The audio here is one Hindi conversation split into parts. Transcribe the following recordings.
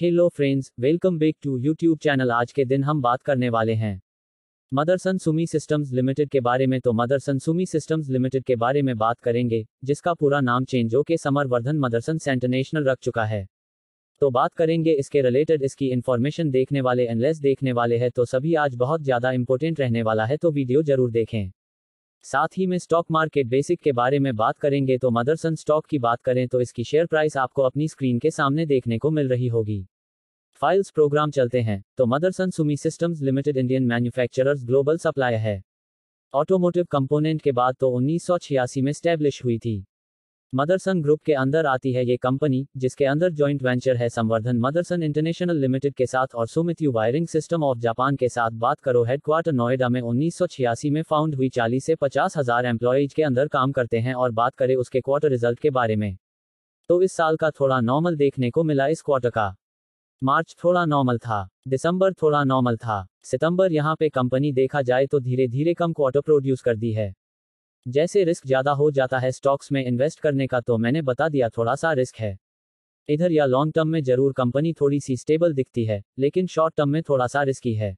hello friends welcome back to YouTube channel आज के दिन हम बात करने वाले हैं मदरसन सुमी सिस्टम्स लिमिटेड के बारे में तो मदरसन सुमी सिस्टम्स लिमिटेड के बारे में बात करेंगे जिसका पूरा नाम चेंज होके समरवर्धन मदरसन सेंटरनेशनल रख चुका है तो बात करेंगे इसके रिलेटेड इसकी इन्फॉर्मेशन देखने वाले एनलेस देखने वाले हैं तो सभी आज बहुत ज़्यादा इंपॉर्टेंट रहने वाला है तो वीडियो जरूर देखें साथ ही में स्टॉक मार्केट बेसिक के बारे में बात करेंगे तो मदरसन स्टॉक की बात करें तो इसकी शेयर प्राइस आपको अपनी स्क्रीन के सामने देखने को मिल रही होगी फाइल्स प्रोग्राम चलते हैं तो Motherson Sumi systems limited Indian manufacturers global supplier है ऑटोमोटिव कंपोनेंट के बाद तो उन्नीस में स्टैब्लिश हुई थी मदरसन ग्रुप के अंदर आती है ये कंपनी जिसके अंदर जॉइंट वेंचर है संवर्धन मदरसन इंटरनेशनल लिमिटेड के साथ और Sumitomo wiring system of Japan के साथ बात करो हेडक्वार्टर नोएडा में उन्नीस में फाउंड हुई चालीस से पचास हजार एम्प्लॉयज के अंदर काम करते हैं और बात करें उसके क्वार्टर रिजल्ट के बारे में तो इस साल का थोड़ा नॉर्मल देखने को मिला इस क्वार्टर का मार्च थोड़ा नॉर्मल था दिसंबर थोड़ा नॉर्मल था सितंबर यहाँ पे कंपनी देखा जाए तो धीरे धीरे कम क्वार्टर प्रोड्यूस कर दी है जैसे रिस्क ज्यादा हो जाता है स्टॉक्स में इन्वेस्ट करने का तो मैंने बता दिया थोड़ा सा रिस्क है इधर या लॉन्ग टर्म में जरूर कंपनी थोड़ी सी स्टेबल दिखती है लेकिन शॉर्ट टर्म में थोड़ा सा रिस्की है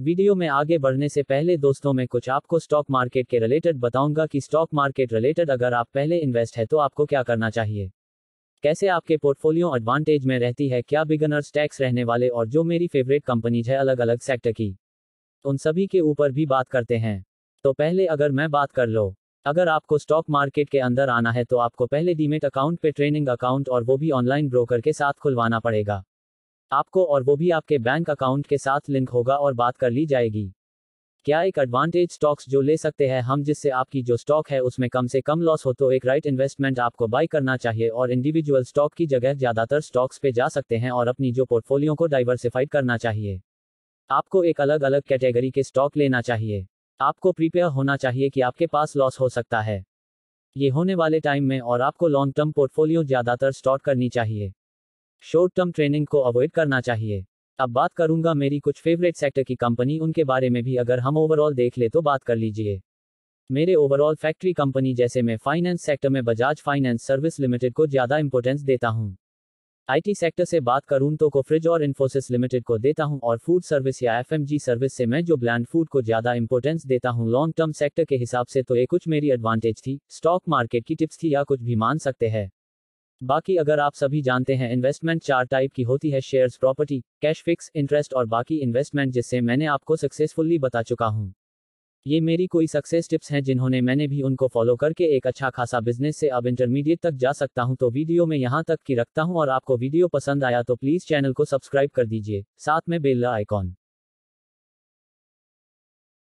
वीडियो में आगे बढ़ने से पहले दोस्तों में कुछ आपको स्टॉक मार्केट के रिलेटेड बताऊंगा कि स्टॉक मार्केट रिलेटेड अगर आप पहले इन्वेस्ट है तो आपको क्या करना चाहिए कैसे आपके पोर्टफोलियो एडवांटेज में रहती है क्या बिगनर्स टैक्स रहने वाले और जो मेरी फेवरेट कंपनीज है अलग अलग सेक्टर की उन सभी के ऊपर भी बात करते हैं तो पहले अगर मैं बात कर लो अगर आपको स्टॉक मार्केट के अंदर आना है तो आपको पहले डीमेट अकाउंट पे ट्रेनिंग अकाउंट और वो भी ऑनलाइन ब्रोकर के साथ खुलवाना पड़ेगा आपको और वो भी आपके बैंक अकाउंट के साथ लिंक होगा और बात कर ली जाएगी क्या एक एडवांटेज स्टॉक्स जो ले सकते हैं हम जिससे आपकी जो स्टॉक है उसमें कम से कम लॉस हो तो एक राइट इन्वेस्टमेंट आपको बाई करना चाहिए और इंडिविजुअल स्टॉक की जगह ज्यादातर स्टॉक्स पे जा सकते हैं और अपनी जो पोर्टफोलियो को डाइवर्सिफाइड करना चाहिए आपको एक अलग अलग कैटेगरी के स्टॉक लेना चाहिए आपको प्रिपेयर होना चाहिए कि आपके पास लॉस हो सकता है ये होने वाले टाइम में और आपको लॉन्ग टर्म पोर्टफोलियो ज़्यादातर स्टॉक करनी चाहिए शॉर्ट टर्म ट्रेनिंग को अवॉइड करना चाहिए अब बात करूंगा मेरी कुछ फेवरेट सेक्टर की कंपनी उनके बारे में भी अगर हम ओवरऑल देख ले तो बात कर लीजिए मेरे ओवरऑल फैक्ट्री कंपनी जैसे मैं फाइनेंस सेक्टर में बजाज फाइनेंस सर्विस लिमिटेड को ज़्यादा इंपॉर्टेंस देता हूँ आईटी सेक्टर से बात करूं तो फ्रिज और इन्फोसिस लिमिटेड को देता हूं और फूड सर्विस या एफएमजी सर्विस से मैं जो ब्लैंड फूड को ज्यादा इंपोर्टेंस देता हूं लॉन्ग टर्म सेक्टर के हिसाब से तो ये कुछ मेरी एडवांटेज थी स्टॉक मार्केट की टिप्स थी या कुछ भी मान सकते हैं बाकी अगर आप सभी जानते हैं इन्वेस्टमेंट चार टाइप की होती है shares property cash fixed interest और बाकी इन्वेस्टमेंट जिससे मैंने आपको सक्सेसफुली बता चुका हूँ ये मेरी कोई सक्सेस टिप्स हैं जिन्होंने मैंने भी उनको फॉलो करके एक अच्छा खासा बिजनेस से अब इंटरमीडिएट तक जा सकता हूं तो वीडियो में यहां तक की रखता हूं और आपको वीडियो पसंद आया तो प्लीज चैनल को सब्सक्राइब कर दीजिए साथ में बेल आइकॉन